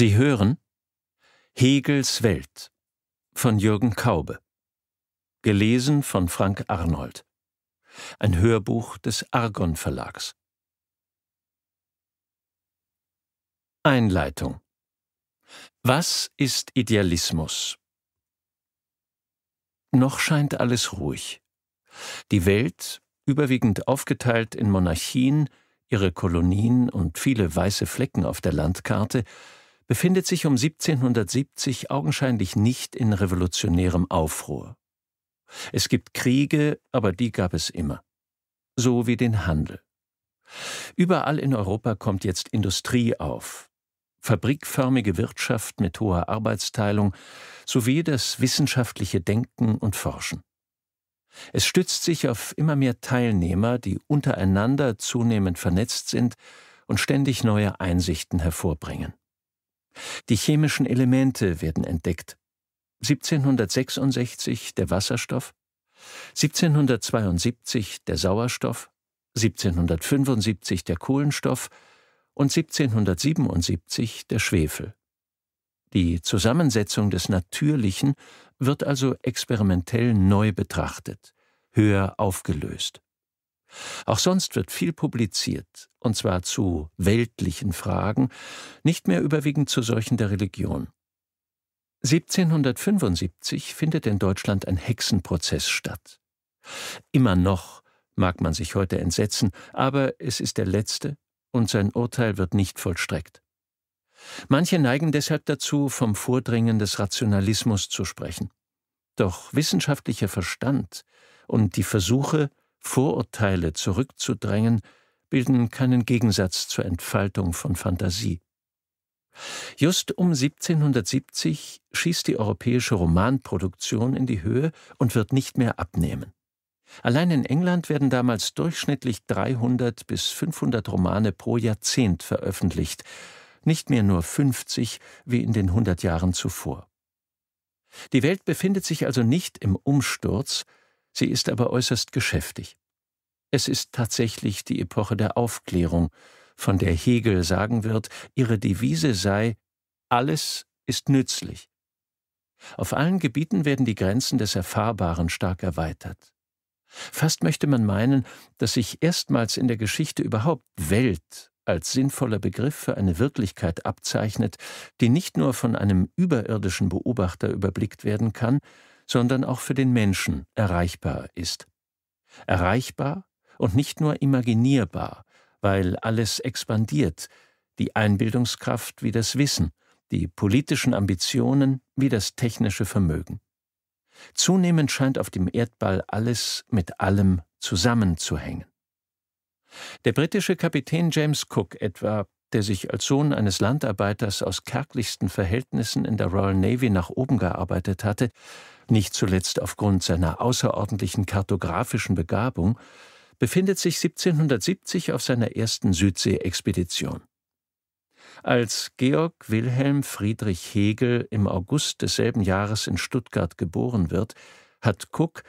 Sie hören Hegels Welt von Jürgen Kaube. Gelesen von Frank Arnold. Ein Hörbuch des Argon Verlags. Einleitung Was ist Idealismus? Noch scheint alles ruhig. Die Welt, überwiegend aufgeteilt in Monarchien, ihre Kolonien und viele weiße Flecken auf der Landkarte, befindet sich um 1770 augenscheinlich nicht in revolutionärem Aufruhr. Es gibt Kriege, aber die gab es immer. So wie den Handel. Überall in Europa kommt jetzt Industrie auf. Fabrikförmige Wirtschaft mit hoher Arbeitsteilung sowie das wissenschaftliche Denken und Forschen. Es stützt sich auf immer mehr Teilnehmer, die untereinander zunehmend vernetzt sind und ständig neue Einsichten hervorbringen. Die chemischen Elemente werden entdeckt. 1766 der Wasserstoff, 1772 der Sauerstoff, 1775 der Kohlenstoff und 1777 der Schwefel. Die Zusammensetzung des Natürlichen wird also experimentell neu betrachtet, höher aufgelöst. Auch sonst wird viel publiziert, und zwar zu weltlichen Fragen, nicht mehr überwiegend zu solchen der Religion. 1775 findet in Deutschland ein Hexenprozess statt. Immer noch mag man sich heute entsetzen, aber es ist der letzte und sein Urteil wird nicht vollstreckt. Manche neigen deshalb dazu, vom Vordringen des Rationalismus zu sprechen. Doch wissenschaftlicher Verstand und die Versuche, Vorurteile zurückzudrängen, bilden keinen Gegensatz zur Entfaltung von Fantasie. Just um 1770 schießt die europäische Romanproduktion in die Höhe und wird nicht mehr abnehmen. Allein in England werden damals durchschnittlich 300 bis 500 Romane pro Jahrzehnt veröffentlicht, nicht mehr nur 50 wie in den 100 Jahren zuvor. Die Welt befindet sich also nicht im Umsturz, Sie ist aber äußerst geschäftig. Es ist tatsächlich die Epoche der Aufklärung, von der Hegel sagen wird, ihre Devise sei Alles ist nützlich. Auf allen Gebieten werden die Grenzen des Erfahrbaren stark erweitert. Fast möchte man meinen, dass sich erstmals in der Geschichte überhaupt Welt als sinnvoller Begriff für eine Wirklichkeit abzeichnet, die nicht nur von einem überirdischen Beobachter überblickt werden kann, sondern auch für den Menschen erreichbar ist. Erreichbar und nicht nur imaginierbar, weil alles expandiert, die Einbildungskraft wie das Wissen, die politischen Ambitionen wie das technische Vermögen. Zunehmend scheint auf dem Erdball alles mit allem zusammenzuhängen. Der britische Kapitän James Cook etwa, der sich als Sohn eines Landarbeiters aus kärglichsten Verhältnissen in der Royal Navy nach oben gearbeitet hatte, nicht zuletzt aufgrund seiner außerordentlichen kartografischen Begabung, befindet sich 1770 auf seiner ersten Südsee-Expedition. Als Georg Wilhelm Friedrich Hegel im August desselben Jahres in Stuttgart geboren wird, hat Cook,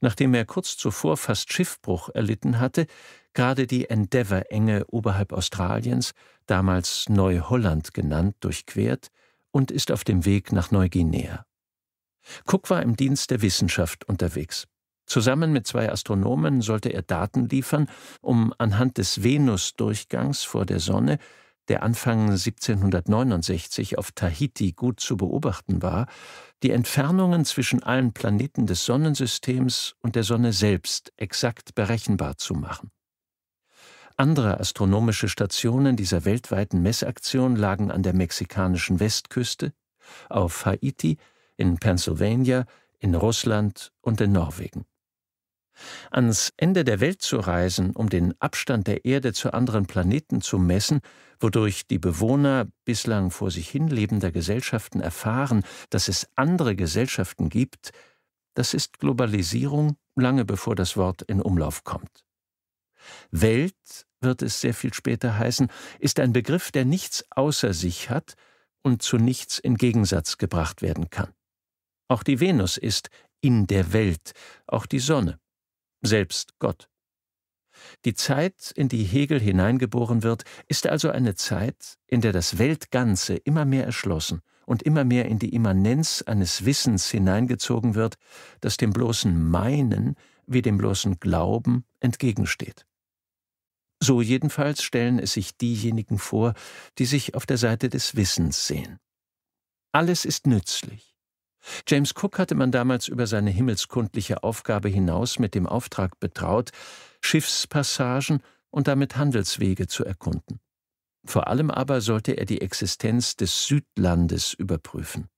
nachdem er kurz zuvor fast Schiffbruch erlitten hatte, gerade die Endeavour-Enge oberhalb Australiens, damals Neuholland genannt, durchquert und ist auf dem Weg nach Neuguinea. Cook war im Dienst der Wissenschaft unterwegs. Zusammen mit zwei Astronomen sollte er Daten liefern, um anhand des Venusdurchgangs vor der Sonne, der Anfang 1769 auf Tahiti gut zu beobachten war, die Entfernungen zwischen allen Planeten des Sonnensystems und der Sonne selbst exakt berechenbar zu machen. Andere astronomische Stationen dieser weltweiten Messaktion lagen an der mexikanischen Westküste, auf Haiti, in Pennsylvania, in Russland und in Norwegen. Ans Ende der Welt zu reisen, um den Abstand der Erde zu anderen Planeten zu messen, wodurch die Bewohner bislang vor sich hin lebender Gesellschaften erfahren, dass es andere Gesellschaften gibt, das ist Globalisierung lange bevor das Wort in Umlauf kommt. Welt, wird es sehr viel später heißen, ist ein Begriff, der nichts außer sich hat und zu nichts in Gegensatz gebracht werden kann. Auch die Venus ist in der Welt, auch die Sonne, selbst Gott. Die Zeit, in die Hegel hineingeboren wird, ist also eine Zeit, in der das Weltganze immer mehr erschlossen und immer mehr in die Immanenz eines Wissens hineingezogen wird, das dem bloßen Meinen wie dem bloßen Glauben entgegensteht. So jedenfalls stellen es sich diejenigen vor, die sich auf der Seite des Wissens sehen. Alles ist nützlich, James Cook hatte man damals über seine himmelskundliche Aufgabe hinaus mit dem Auftrag betraut, Schiffspassagen und damit Handelswege zu erkunden. Vor allem aber sollte er die Existenz des Südlandes überprüfen.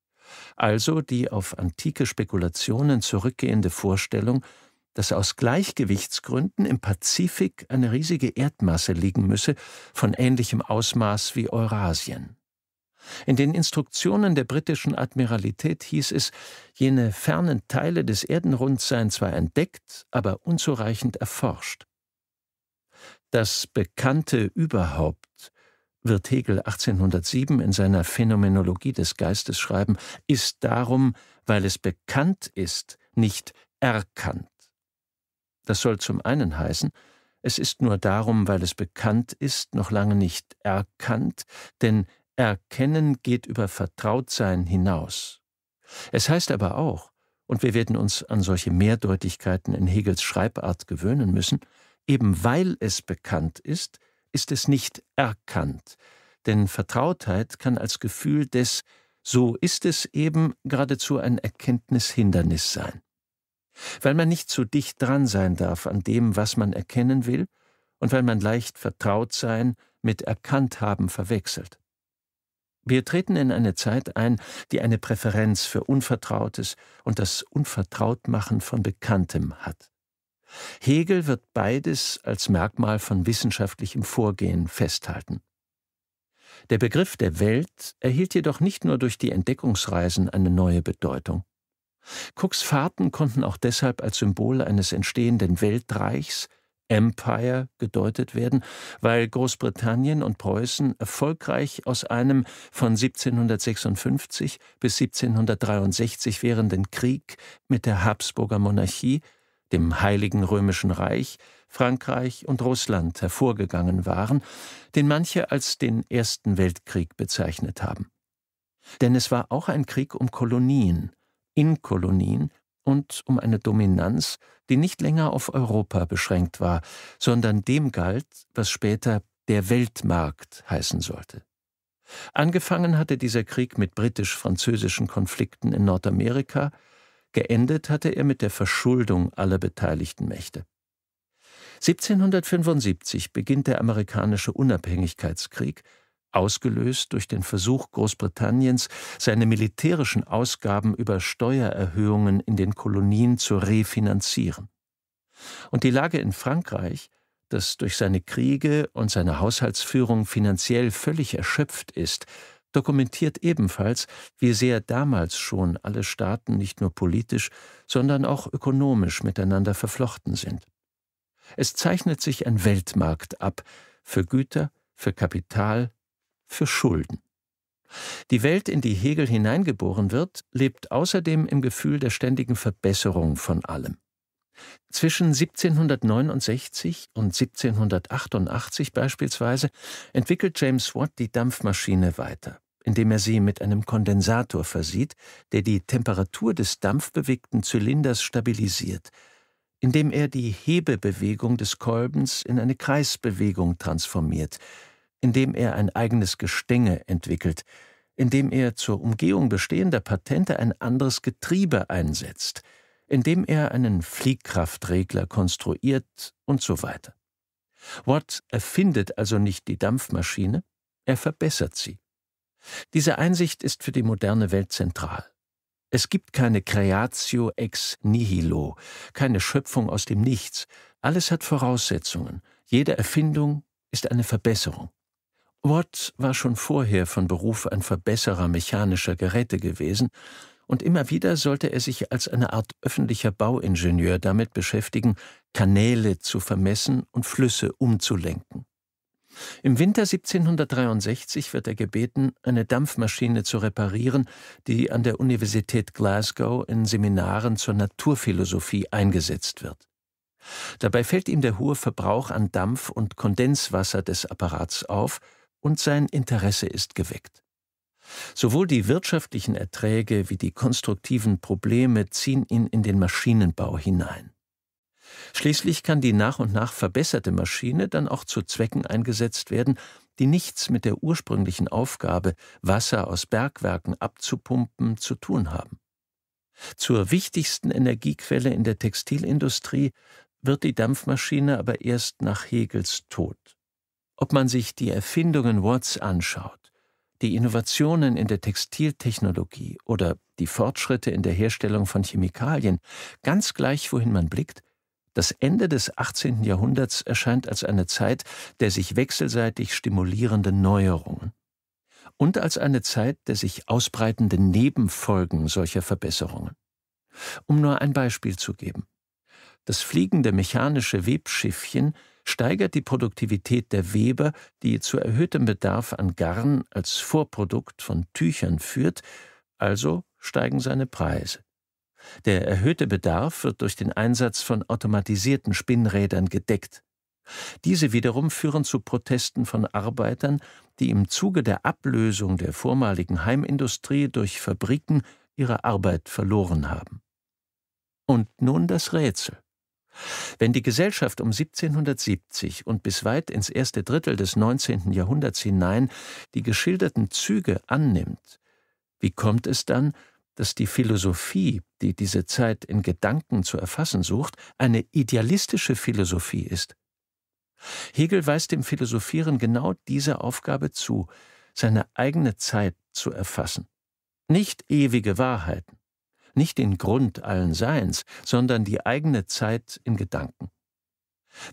Also die auf antike Spekulationen zurückgehende Vorstellung, dass aus Gleichgewichtsgründen im Pazifik eine riesige Erdmasse liegen müsse, von ähnlichem Ausmaß wie Eurasien. In den Instruktionen der britischen Admiralität hieß es, jene fernen Teile des Erdenrunds seien zwar entdeckt, aber unzureichend erforscht. Das bekannte Überhaupt, wird Hegel 1807 in seiner Phänomenologie des Geistes schreiben, ist darum, weil es bekannt ist, nicht erkannt. Das soll zum einen heißen, es ist nur darum, weil es bekannt ist, noch lange nicht erkannt, denn Erkennen geht über Vertrautsein hinaus. Es heißt aber auch, und wir werden uns an solche Mehrdeutigkeiten in Hegels Schreibart gewöhnen müssen, eben weil es bekannt ist, ist es nicht erkannt, denn Vertrautheit kann als Gefühl des so ist es eben geradezu ein Erkenntnishindernis sein. Weil man nicht zu dicht dran sein darf an dem, was man erkennen will, und weil man leicht Vertrautsein mit Erkannthaben verwechselt. Wir treten in eine Zeit ein, die eine Präferenz für Unvertrautes und das Unvertrautmachen von Bekanntem hat. Hegel wird beides als Merkmal von wissenschaftlichem Vorgehen festhalten. Der Begriff der Welt erhielt jedoch nicht nur durch die Entdeckungsreisen eine neue Bedeutung. Cooks Fahrten konnten auch deshalb als Symbol eines entstehenden Weltreichs Empire gedeutet werden, weil Großbritannien und Preußen erfolgreich aus einem von 1756 bis 1763 währenden Krieg mit der Habsburger Monarchie, dem Heiligen Römischen Reich, Frankreich und Russland hervorgegangen waren, den manche als den Ersten Weltkrieg bezeichnet haben. Denn es war auch ein Krieg um Kolonien, in Kolonien und um eine Dominanz, die nicht länger auf Europa beschränkt war, sondern dem galt, was später der Weltmarkt heißen sollte. Angefangen hatte dieser Krieg mit britisch-französischen Konflikten in Nordamerika, geendet hatte er mit der Verschuldung aller beteiligten Mächte. 1775 beginnt der amerikanische Unabhängigkeitskrieg, ausgelöst durch den Versuch Großbritanniens, seine militärischen Ausgaben über Steuererhöhungen in den Kolonien zu refinanzieren. Und die Lage in Frankreich, das durch seine Kriege und seine Haushaltsführung finanziell völlig erschöpft ist, dokumentiert ebenfalls, wie sehr damals schon alle Staaten nicht nur politisch, sondern auch ökonomisch miteinander verflochten sind. Es zeichnet sich ein Weltmarkt ab für Güter, für Kapital, für Schulden. Die Welt, in die Hegel hineingeboren wird, lebt außerdem im Gefühl der ständigen Verbesserung von allem. Zwischen 1769 und 1788 beispielsweise entwickelt James Watt die Dampfmaschine weiter, indem er sie mit einem Kondensator versieht, der die Temperatur des dampfbewegten Zylinders stabilisiert, indem er die Hebebewegung des Kolbens in eine Kreisbewegung transformiert, indem er ein eigenes Gestänge entwickelt, indem er zur Umgehung bestehender Patente ein anderes Getriebe einsetzt, indem er einen Fliehkraftregler konstruiert und so weiter. Watt erfindet also nicht die Dampfmaschine, er verbessert sie. Diese Einsicht ist für die moderne Welt zentral. Es gibt keine Creatio ex nihilo, keine Schöpfung aus dem Nichts. Alles hat Voraussetzungen. Jede Erfindung ist eine Verbesserung. Watt war schon vorher von Beruf ein Verbesserer mechanischer Geräte gewesen, und immer wieder sollte er sich als eine Art öffentlicher Bauingenieur damit beschäftigen, Kanäle zu vermessen und Flüsse umzulenken. Im Winter 1763 wird er gebeten, eine Dampfmaschine zu reparieren, die an der Universität Glasgow in Seminaren zur Naturphilosophie eingesetzt wird. Dabei fällt ihm der hohe Verbrauch an Dampf und Kondenswasser des Apparats auf und sein Interesse ist geweckt. Sowohl die wirtschaftlichen Erträge wie die konstruktiven Probleme ziehen ihn in den Maschinenbau hinein. Schließlich kann die nach und nach verbesserte Maschine dann auch zu Zwecken eingesetzt werden, die nichts mit der ursprünglichen Aufgabe, Wasser aus Bergwerken abzupumpen, zu tun haben. Zur wichtigsten Energiequelle in der Textilindustrie wird die Dampfmaschine aber erst nach Hegels Tod. Ob man sich die Erfindungen Watts anschaut, die Innovationen in der Textiltechnologie oder die Fortschritte in der Herstellung von Chemikalien, ganz gleich wohin man blickt, das Ende des 18. Jahrhunderts erscheint als eine Zeit der sich wechselseitig stimulierenden Neuerungen und als eine Zeit der sich ausbreitenden Nebenfolgen solcher Verbesserungen. Um nur ein Beispiel zu geben. Das fliegende mechanische Webschiffchen steigert die Produktivität der Weber, die zu erhöhtem Bedarf an Garn als Vorprodukt von Tüchern führt, also steigen seine Preise. Der erhöhte Bedarf wird durch den Einsatz von automatisierten Spinnrädern gedeckt. Diese wiederum führen zu Protesten von Arbeitern, die im Zuge der Ablösung der vormaligen Heimindustrie durch Fabriken ihre Arbeit verloren haben. Und nun das Rätsel. Wenn die Gesellschaft um 1770 und bis weit ins erste Drittel des 19. Jahrhunderts hinein die geschilderten Züge annimmt, wie kommt es dann, dass die Philosophie, die diese Zeit in Gedanken zu erfassen sucht, eine idealistische Philosophie ist? Hegel weist dem Philosophieren genau diese Aufgabe zu, seine eigene Zeit zu erfassen. Nicht ewige Wahrheiten, nicht den Grund allen Seins, sondern die eigene Zeit in Gedanken.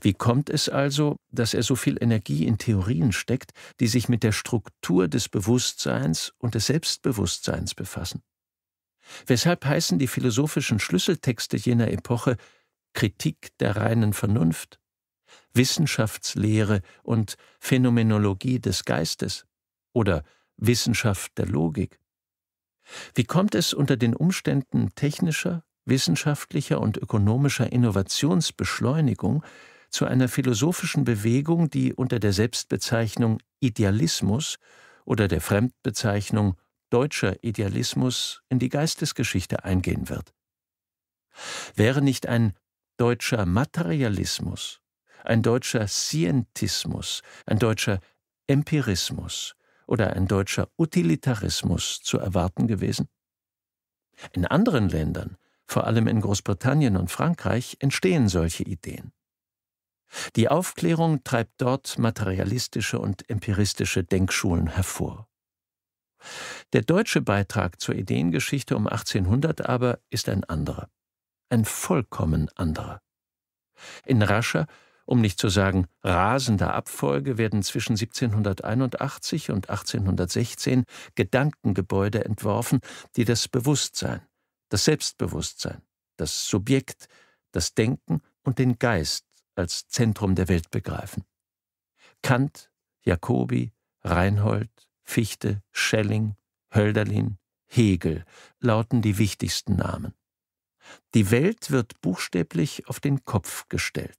Wie kommt es also, dass er so viel Energie in Theorien steckt, die sich mit der Struktur des Bewusstseins und des Selbstbewusstseins befassen? Weshalb heißen die philosophischen Schlüsseltexte jener Epoche Kritik der reinen Vernunft, Wissenschaftslehre und Phänomenologie des Geistes oder Wissenschaft der Logik? Wie kommt es unter den Umständen technischer, wissenschaftlicher und ökonomischer Innovationsbeschleunigung zu einer philosophischen Bewegung, die unter der Selbstbezeichnung Idealismus oder der Fremdbezeichnung deutscher Idealismus in die Geistesgeschichte eingehen wird. Wäre nicht ein deutscher Materialismus, ein deutscher Scientismus, ein deutscher Empirismus, oder ein deutscher Utilitarismus zu erwarten gewesen? In anderen Ländern, vor allem in Großbritannien und Frankreich, entstehen solche Ideen. Die Aufklärung treibt dort materialistische und empiristische Denkschulen hervor. Der deutsche Beitrag zur Ideengeschichte um 1800 aber ist ein anderer, ein vollkommen anderer. In rascher um nicht zu sagen rasender Abfolge werden zwischen 1781 und 1816 Gedankengebäude entworfen, die das Bewusstsein, das Selbstbewusstsein, das Subjekt, das Denken und den Geist als Zentrum der Welt begreifen. Kant, Jacobi, Reinhold, Fichte, Schelling, Hölderlin, Hegel lauten die wichtigsten Namen. Die Welt wird buchstäblich auf den Kopf gestellt.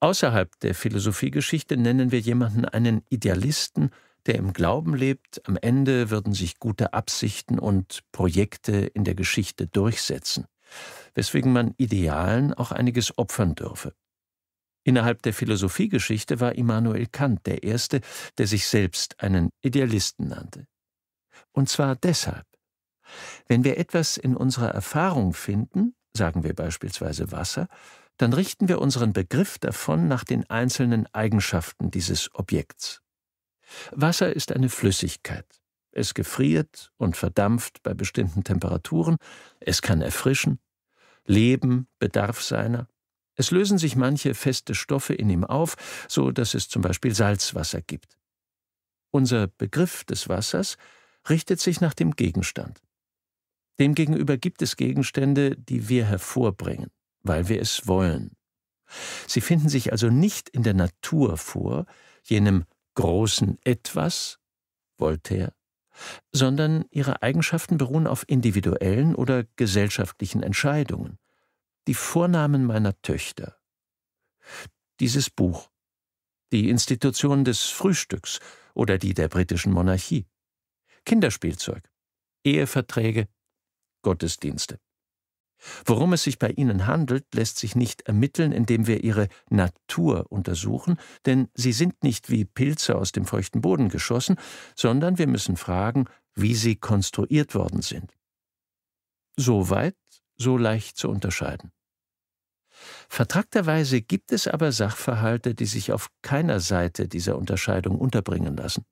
Außerhalb der Philosophiegeschichte nennen wir jemanden einen Idealisten, der im Glauben lebt, am Ende würden sich gute Absichten und Projekte in der Geschichte durchsetzen, weswegen man Idealen auch einiges opfern dürfe. Innerhalb der Philosophiegeschichte war Immanuel Kant der Erste, der sich selbst einen Idealisten nannte. Und zwar deshalb. Wenn wir etwas in unserer Erfahrung finden, sagen wir beispielsweise Wasser, dann richten wir unseren Begriff davon nach den einzelnen Eigenschaften dieses Objekts. Wasser ist eine Flüssigkeit. Es gefriert und verdampft bei bestimmten Temperaturen, es kann erfrischen, Leben bedarf seiner, es lösen sich manche feste Stoffe in ihm auf, so dass es zum Beispiel Salzwasser gibt. Unser Begriff des Wassers richtet sich nach dem Gegenstand. Demgegenüber gibt es Gegenstände, die wir hervorbringen weil wir es wollen. Sie finden sich also nicht in der Natur vor, jenem großen Etwas, Voltaire, sondern ihre Eigenschaften beruhen auf individuellen oder gesellschaftlichen Entscheidungen. Die Vornamen meiner Töchter, dieses Buch, die Institution des Frühstücks oder die der britischen Monarchie, Kinderspielzeug, Eheverträge, Gottesdienste. Worum es sich bei ihnen handelt, lässt sich nicht ermitteln, indem wir ihre Natur untersuchen, denn sie sind nicht wie Pilze aus dem feuchten Boden geschossen, sondern wir müssen fragen, wie sie konstruiert worden sind. So weit, so leicht zu unterscheiden. Vertragterweise gibt es aber Sachverhalte, die sich auf keiner Seite dieser Unterscheidung unterbringen lassen.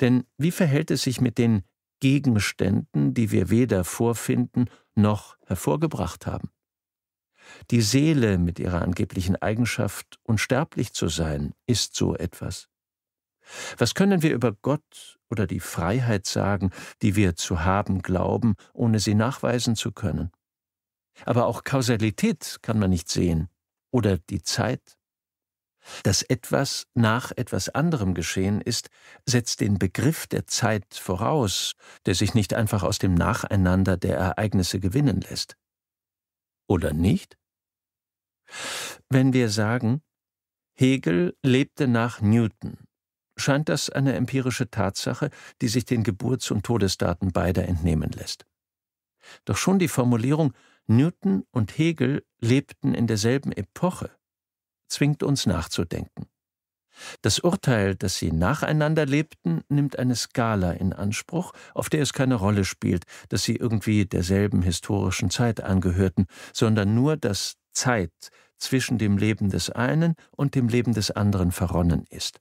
Denn wie verhält es sich mit den Gegenständen, die wir weder vorfinden noch hervorgebracht haben. Die Seele mit ihrer angeblichen Eigenschaft, unsterblich zu sein, ist so etwas. Was können wir über Gott oder die Freiheit sagen, die wir zu haben glauben, ohne sie nachweisen zu können? Aber auch Kausalität kann man nicht sehen oder die Zeit. Dass etwas nach etwas anderem geschehen ist, setzt den Begriff der Zeit voraus, der sich nicht einfach aus dem Nacheinander der Ereignisse gewinnen lässt. Oder nicht? Wenn wir sagen, Hegel lebte nach Newton, scheint das eine empirische Tatsache, die sich den Geburts- und Todesdaten beider entnehmen lässt. Doch schon die Formulierung Newton und Hegel lebten in derselben Epoche zwingt uns nachzudenken. Das Urteil, dass sie nacheinander lebten, nimmt eine Skala in Anspruch, auf der es keine Rolle spielt, dass sie irgendwie derselben historischen Zeit angehörten, sondern nur, dass Zeit zwischen dem Leben des einen und dem Leben des anderen verronnen ist.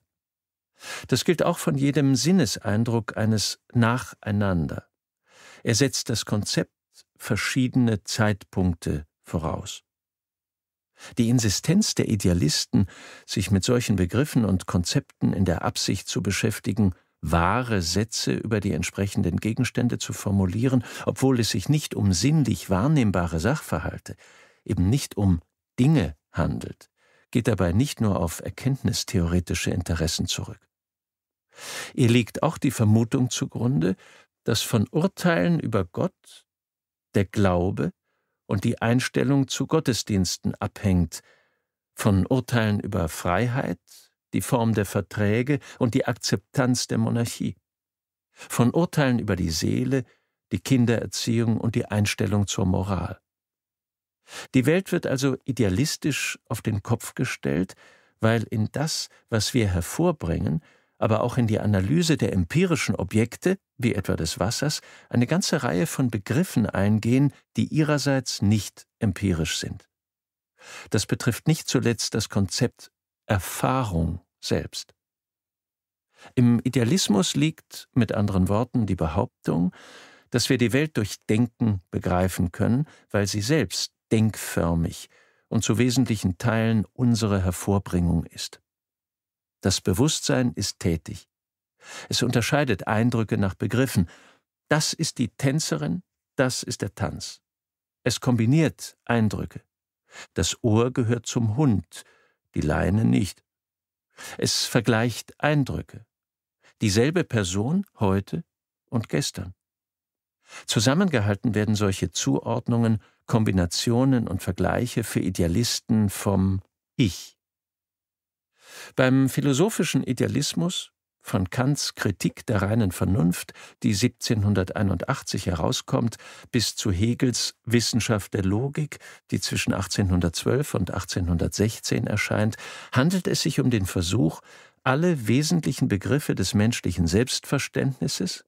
Das gilt auch von jedem Sinneseindruck eines Nacheinander. Er setzt das Konzept verschiedene Zeitpunkte voraus. Die Insistenz der Idealisten, sich mit solchen Begriffen und Konzepten in der Absicht zu beschäftigen, wahre Sätze über die entsprechenden Gegenstände zu formulieren, obwohl es sich nicht um sinnlich wahrnehmbare Sachverhalte, eben nicht um Dinge handelt, geht dabei nicht nur auf erkenntnistheoretische Interessen zurück. Ihr liegt auch die Vermutung zugrunde, dass von Urteilen über Gott, der Glaube und die Einstellung zu Gottesdiensten abhängt, von Urteilen über Freiheit, die Form der Verträge und die Akzeptanz der Monarchie, von Urteilen über die Seele, die Kindererziehung und die Einstellung zur Moral. Die Welt wird also idealistisch auf den Kopf gestellt, weil in das, was wir hervorbringen, aber auch in die Analyse der empirischen Objekte, wie etwa des Wassers, eine ganze Reihe von Begriffen eingehen, die ihrerseits nicht empirisch sind. Das betrifft nicht zuletzt das Konzept Erfahrung selbst. Im Idealismus liegt mit anderen Worten die Behauptung, dass wir die Welt durch Denken begreifen können, weil sie selbst denkförmig und zu wesentlichen Teilen unsere Hervorbringung ist. Das Bewusstsein ist tätig. Es unterscheidet Eindrücke nach Begriffen. Das ist die Tänzerin, das ist der Tanz. Es kombiniert Eindrücke. Das Ohr gehört zum Hund, die Leine nicht. Es vergleicht Eindrücke. Dieselbe Person heute und gestern. Zusammengehalten werden solche Zuordnungen, Kombinationen und Vergleiche für Idealisten vom Ich. Beim philosophischen Idealismus von Kants Kritik der reinen Vernunft, die 1781 herauskommt, bis zu Hegels Wissenschaft der Logik, die zwischen 1812 und 1816 erscheint, handelt es sich um den Versuch, alle wesentlichen Begriffe des menschlichen Selbstverständnisses,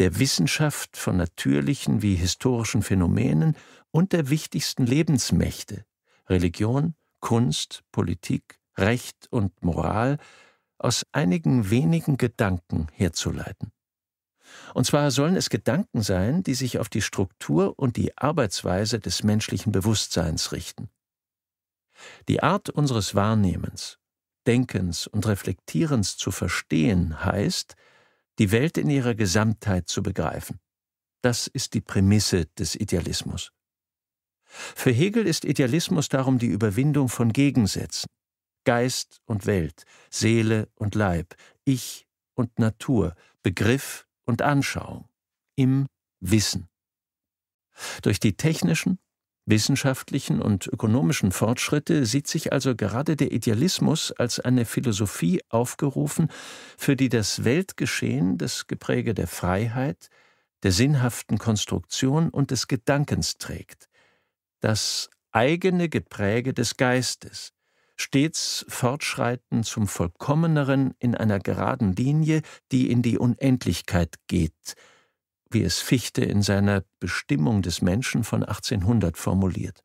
der Wissenschaft von natürlichen wie historischen Phänomenen und der wichtigsten Lebensmächte Religion, Kunst, Politik, Recht und Moral aus einigen wenigen Gedanken herzuleiten. Und zwar sollen es Gedanken sein, die sich auf die Struktur und die Arbeitsweise des menschlichen Bewusstseins richten. Die Art unseres Wahrnehmens, Denkens und Reflektierens zu verstehen heißt, die Welt in ihrer Gesamtheit zu begreifen. Das ist die Prämisse des Idealismus. Für Hegel ist Idealismus darum die Überwindung von Gegensätzen, Geist und Welt, Seele und Leib, Ich und Natur, Begriff und Anschauung, im Wissen. Durch die technischen, wissenschaftlichen und ökonomischen Fortschritte sieht sich also gerade der Idealismus als eine Philosophie aufgerufen, für die das Weltgeschehen das Gepräge der Freiheit, der sinnhaften Konstruktion und des Gedankens trägt, das eigene Gepräge des Geistes, stets fortschreiten zum Vollkommeneren in einer geraden Linie, die in die Unendlichkeit geht, wie es Fichte in seiner Bestimmung des Menschen von 1800 formuliert.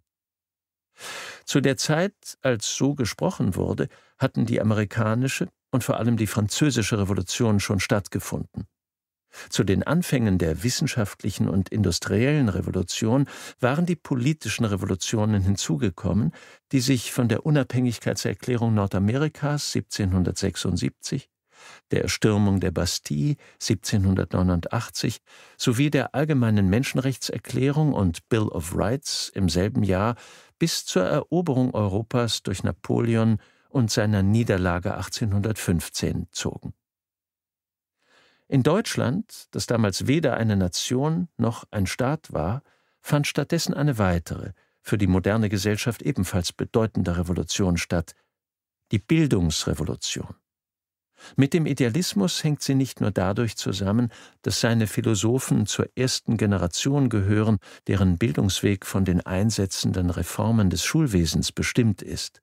Zu der Zeit, als so gesprochen wurde, hatten die amerikanische und vor allem die französische Revolution schon stattgefunden. Zu den Anfängen der wissenschaftlichen und industriellen Revolution waren die politischen Revolutionen hinzugekommen, die sich von der Unabhängigkeitserklärung Nordamerikas 1776, der Erstürmung der Bastille 1789 sowie der allgemeinen Menschenrechtserklärung und Bill of Rights im selben Jahr bis zur Eroberung Europas durch Napoleon und seiner Niederlage 1815 zogen in Deutschland, das damals weder eine Nation noch ein Staat war, fand stattdessen eine weitere, für die moderne Gesellschaft ebenfalls bedeutende Revolution statt, die Bildungsrevolution. Mit dem Idealismus hängt sie nicht nur dadurch zusammen, dass seine Philosophen zur ersten Generation gehören, deren Bildungsweg von den einsetzenden Reformen des Schulwesens bestimmt ist.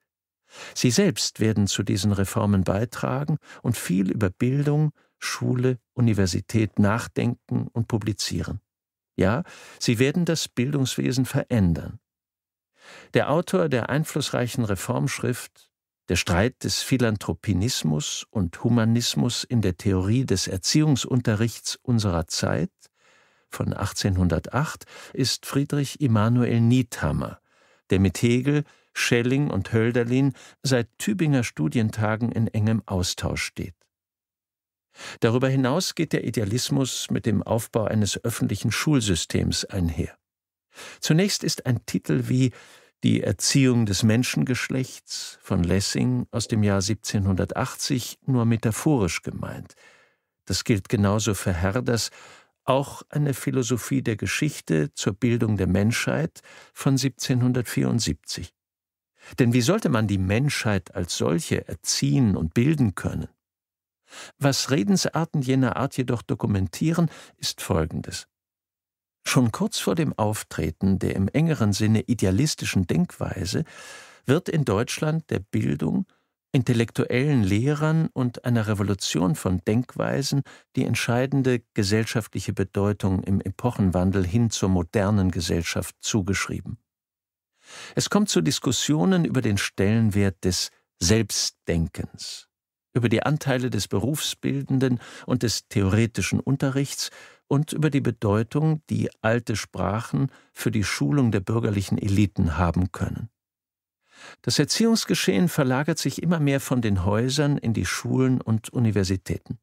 Sie selbst werden zu diesen Reformen beitragen und viel über Bildung, Schule, Universität nachdenken und publizieren. Ja, sie werden das Bildungswesen verändern. Der Autor der einflussreichen Reformschrift Der Streit des Philanthropinismus und Humanismus in der Theorie des Erziehungsunterrichts unserer Zeit von 1808 ist Friedrich Immanuel Niethammer, der mit Hegel, Schelling und Hölderlin seit Tübinger Studientagen in engem Austausch steht. Darüber hinaus geht der Idealismus mit dem Aufbau eines öffentlichen Schulsystems einher. Zunächst ist ein Titel wie Die Erziehung des Menschengeschlechts von Lessing aus dem Jahr 1780 nur metaphorisch gemeint. Das gilt genauso für Herders auch eine Philosophie der Geschichte zur Bildung der Menschheit von 1774. Denn wie sollte man die Menschheit als solche erziehen und bilden können, was Redensarten jener Art jedoch dokumentieren, ist Folgendes. Schon kurz vor dem Auftreten der im engeren Sinne idealistischen Denkweise wird in Deutschland der Bildung, intellektuellen Lehrern und einer Revolution von Denkweisen die entscheidende gesellschaftliche Bedeutung im Epochenwandel hin zur modernen Gesellschaft zugeschrieben. Es kommt zu Diskussionen über den Stellenwert des Selbstdenkens über die Anteile des berufsbildenden und des theoretischen Unterrichts und über die Bedeutung, die alte Sprachen für die Schulung der bürgerlichen Eliten haben können. Das Erziehungsgeschehen verlagert sich immer mehr von den Häusern in die Schulen und Universitäten.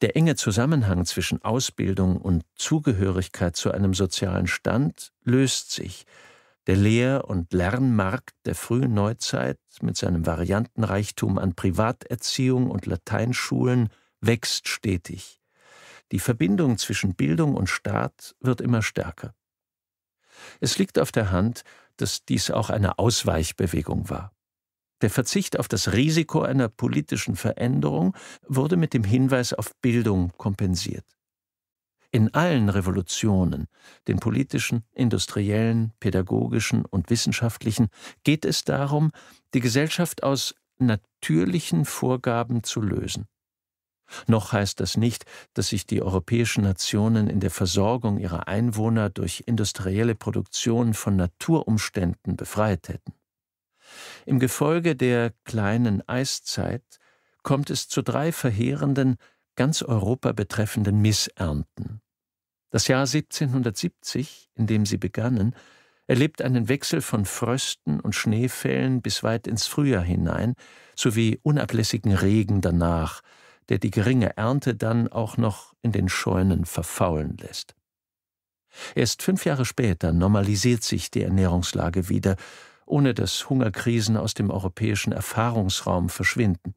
Der enge Zusammenhang zwischen Ausbildung und Zugehörigkeit zu einem sozialen Stand löst sich, der Lehr- und Lernmarkt der frühen Neuzeit mit seinem Variantenreichtum an Privaterziehung und Lateinschulen wächst stetig. Die Verbindung zwischen Bildung und Staat wird immer stärker. Es liegt auf der Hand, dass dies auch eine Ausweichbewegung war. Der Verzicht auf das Risiko einer politischen Veränderung wurde mit dem Hinweis auf Bildung kompensiert in allen Revolutionen, den politischen, industriellen, pädagogischen und wissenschaftlichen, geht es darum, die Gesellschaft aus natürlichen Vorgaben zu lösen. Noch heißt das nicht, dass sich die europäischen Nationen in der Versorgung ihrer Einwohner durch industrielle Produktion von Naturumständen befreit hätten. Im Gefolge der kleinen Eiszeit kommt es zu drei verheerenden ganz Europa betreffenden Missernten. Das Jahr 1770, in dem sie begannen, erlebt einen Wechsel von Frösten und Schneefällen bis weit ins Frühjahr hinein, sowie unablässigen Regen danach, der die geringe Ernte dann auch noch in den Scheunen verfaulen lässt. Erst fünf Jahre später normalisiert sich die Ernährungslage wieder, ohne dass Hungerkrisen aus dem europäischen Erfahrungsraum verschwinden.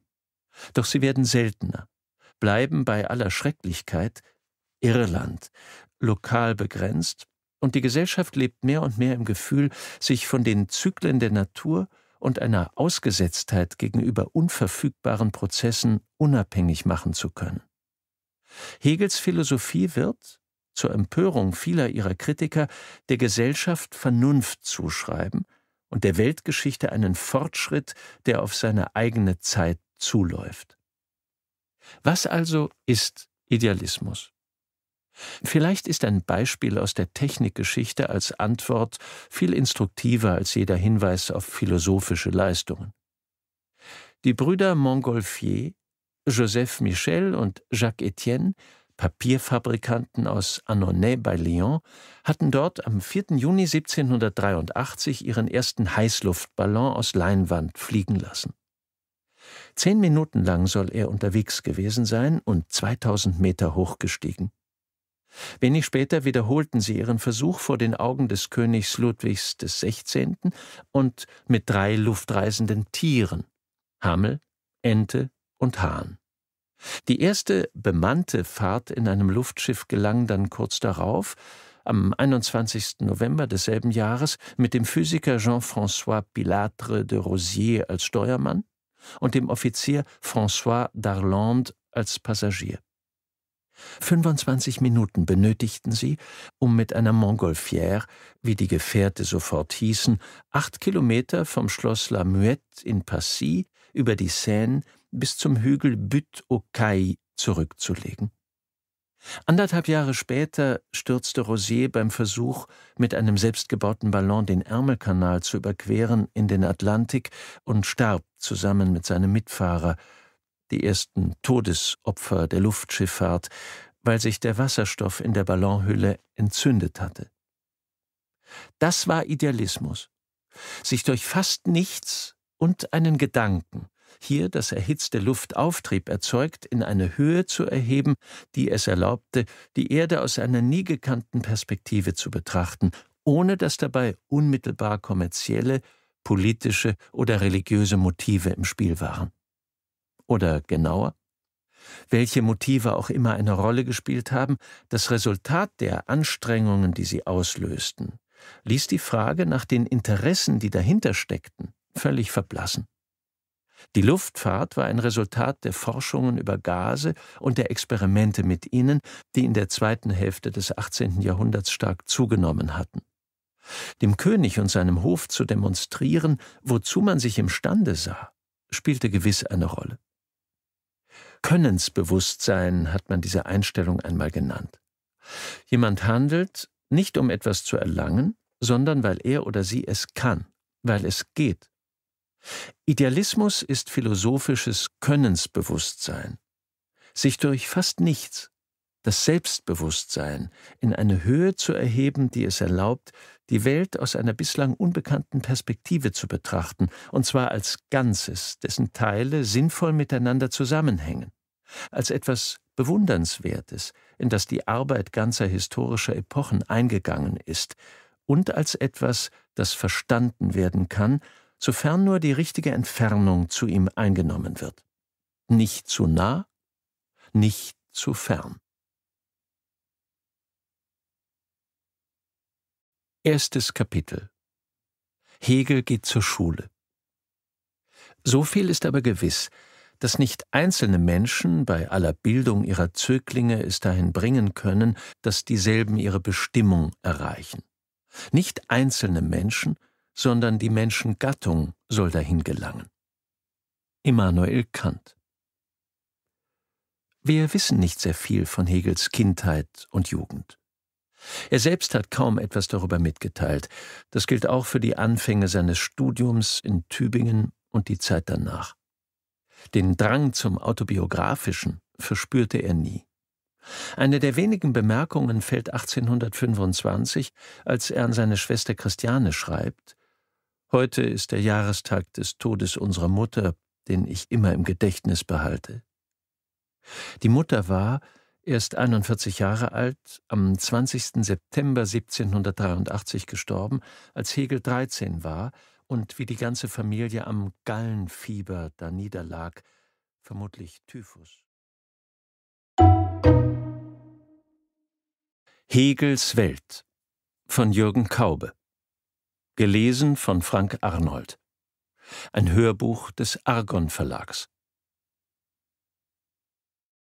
Doch sie werden seltener, bleiben bei aller Schrecklichkeit Irland, lokal begrenzt, und die Gesellschaft lebt mehr und mehr im Gefühl, sich von den Zyklen der Natur und einer Ausgesetztheit gegenüber unverfügbaren Prozessen unabhängig machen zu können. Hegels Philosophie wird, zur Empörung vieler ihrer Kritiker, der Gesellschaft Vernunft zuschreiben und der Weltgeschichte einen Fortschritt, der auf seine eigene Zeit zuläuft. Was also ist Idealismus? Vielleicht ist ein Beispiel aus der Technikgeschichte als Antwort viel instruktiver als jeder Hinweis auf philosophische Leistungen. Die Brüder Montgolfier, Joseph Michel und Jacques Etienne, Papierfabrikanten aus Annonay bei Lyon, hatten dort am 4. Juni 1783 ihren ersten Heißluftballon aus Leinwand fliegen lassen. Zehn Minuten lang soll er unterwegs gewesen sein und 2000 Meter hochgestiegen. Wenig später wiederholten sie ihren Versuch vor den Augen des Königs Ludwigs XVI. und mit drei luftreisenden Tieren Hammel, Ente und Hahn. Die erste bemannte Fahrt in einem Luftschiff gelang dann kurz darauf, am 21. November desselben Jahres, mit dem Physiker Jean-François Pilatre de Rosier als Steuermann, und dem Offizier François Darlande als Passagier. 25 Minuten benötigten sie, um mit einer Montgolfière, wie die Gefährte sofort hießen, acht Kilometer vom Schloss La Muette in Passy über die Seine bis zum Hügel Butte aux Cailles zurückzulegen. Anderthalb Jahre später stürzte Rosier beim Versuch, mit einem selbstgebauten Ballon den Ärmelkanal zu überqueren, in den Atlantik und starb zusammen mit seinem Mitfahrer, die ersten Todesopfer der Luftschifffahrt, weil sich der Wasserstoff in der Ballonhülle entzündet hatte. Das war Idealismus, sich durch fast nichts und einen Gedanken, hier das erhitzte Luftauftrieb erzeugt, in eine Höhe zu erheben, die es erlaubte, die Erde aus einer nie gekannten Perspektive zu betrachten, ohne dass dabei unmittelbar kommerzielle politische oder religiöse Motive im Spiel waren. Oder genauer, welche Motive auch immer eine Rolle gespielt haben, das Resultat der Anstrengungen, die sie auslösten, ließ die Frage nach den Interessen, die dahinter steckten, völlig verblassen. Die Luftfahrt war ein Resultat der Forschungen über Gase und der Experimente mit ihnen, die in der zweiten Hälfte des 18. Jahrhunderts stark zugenommen hatten. Dem König und seinem Hof zu demonstrieren, wozu man sich imstande sah, spielte gewiss eine Rolle. Könnensbewusstsein hat man diese Einstellung einmal genannt. Jemand handelt nicht um etwas zu erlangen, sondern weil er oder sie es kann, weil es geht. Idealismus ist philosophisches Könnensbewusstsein. Sich durch fast nichts das Selbstbewusstsein in eine Höhe zu erheben, die es erlaubt, die Welt aus einer bislang unbekannten Perspektive zu betrachten, und zwar als Ganzes, dessen Teile sinnvoll miteinander zusammenhängen, als etwas Bewundernswertes, in das die Arbeit ganzer historischer Epochen eingegangen ist, und als etwas, das verstanden werden kann, sofern nur die richtige Entfernung zu ihm eingenommen wird. Nicht zu nah, nicht zu fern. Erstes Kapitel. Hegel geht zur Schule. So viel ist aber gewiss, dass nicht einzelne Menschen bei aller Bildung ihrer Zöglinge es dahin bringen können, dass dieselben ihre Bestimmung erreichen. Nicht einzelne Menschen, sondern die Menschengattung soll dahin gelangen. Immanuel Kant Wir wissen nicht sehr viel von Hegels Kindheit und Jugend. Er selbst hat kaum etwas darüber mitgeteilt. Das gilt auch für die Anfänge seines Studiums in Tübingen und die Zeit danach. Den Drang zum autobiografischen verspürte er nie. Eine der wenigen Bemerkungen fällt 1825, als er an seine Schwester Christiane schreibt Heute ist der Jahrestag des Todes unserer Mutter, den ich immer im Gedächtnis behalte. Die Mutter war, erst 41 Jahre alt, am 20. September 1783 gestorben, als Hegel 13 war und wie die ganze Familie am Gallenfieber da niederlag, vermutlich Typhus. Hegels Welt von Jürgen Kaube. Gelesen von Frank Arnold. Ein Hörbuch des Argon Verlags.